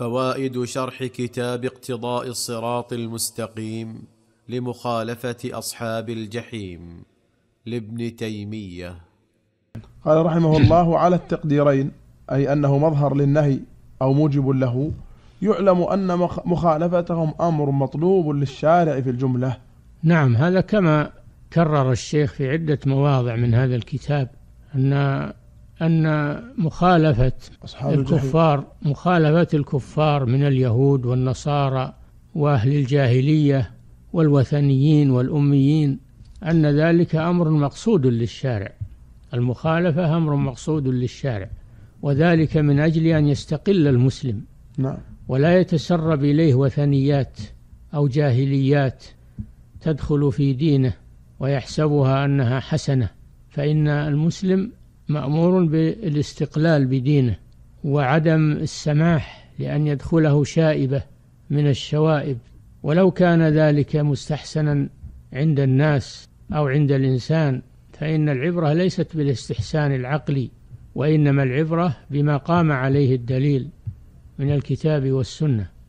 فوائد شرح كتاب اقتضاء الصراط المستقيم لمخالفه اصحاب الجحيم لابن تيميه قال رحمه الله على التقديرين اي انه مظهر للنهي او موجب له يعلم ان مخالفتهم امر مطلوب للشارع في الجمله نعم هذا كما كرر الشيخ في عده مواضع من هذا الكتاب ان أن مخالفة أصحاب الكفار مخالفة الكفار من اليهود والنصارى وأهل الجاهلية والوثنيين والأميين أن ذلك أمر مقصود للشارع المخالفة أمر مقصود للشارع وذلك من أجل أن يستقل المسلم نعم. ولا يتسرب إليه وثنيات أو جاهليات تدخل في دينه ويحسبها أنها حسنة فإن المسلم مأمور بالاستقلال بدينه وعدم السماح لأن يدخله شائبة من الشوائب ولو كان ذلك مستحسنا عند الناس أو عند الإنسان فإن العبرة ليست بالاستحسان العقلي وإنما العبرة بما قام عليه الدليل من الكتاب والسنة